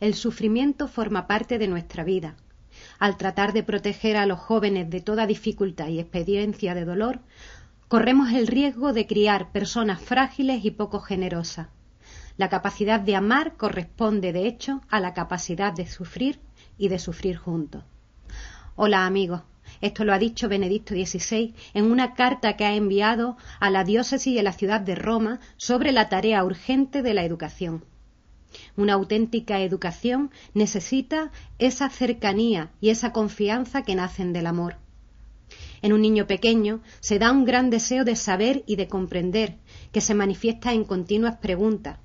el sufrimiento forma parte de nuestra vida. Al tratar de proteger a los jóvenes de toda dificultad y experiencia de dolor, corremos el riesgo de criar personas frágiles y poco generosas. La capacidad de amar corresponde, de hecho, a la capacidad de sufrir y de sufrir juntos. Hola amigos, esto lo ha dicho Benedicto XVI en una carta que ha enviado a la diócesis y a la ciudad de Roma sobre la tarea urgente de la educación. Una auténtica educación necesita esa cercanía y esa confianza que nacen del amor. En un niño pequeño se da un gran deseo de saber y de comprender, que se manifiesta en continuas preguntas.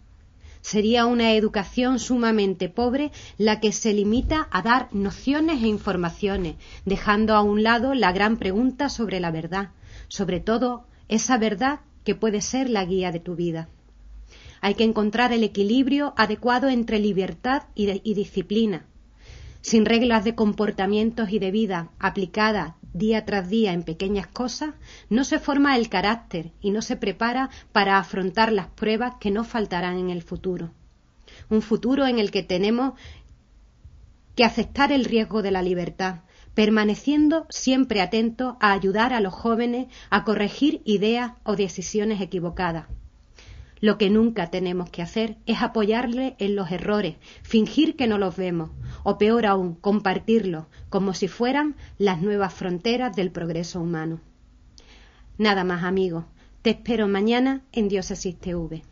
Sería una educación sumamente pobre la que se limita a dar nociones e informaciones, dejando a un lado la gran pregunta sobre la verdad, sobre todo esa verdad que puede ser la guía de tu vida. Hay que encontrar el equilibrio adecuado entre libertad y, disciplina. Sin reglas de comportamientos y de vida aplicadas día tras día en pequeñas cosas, no se forma el carácter y no se prepara para afrontar las pruebas que nos faltarán en el futuro. Un futuro en el que tenemos que aceptar el riesgo de la libertad, permaneciendo siempre atentos a ayudar a los jóvenes a corregir ideas o decisiones equivocadas. Lo que nunca tenemos que hacer es apoyarle en los errores, fingir que no los vemos, o peor aún, compartirlos, como si fueran las nuevas fronteras del progreso humano. Nada más, amigos. Te espero mañana en Diócesis TV.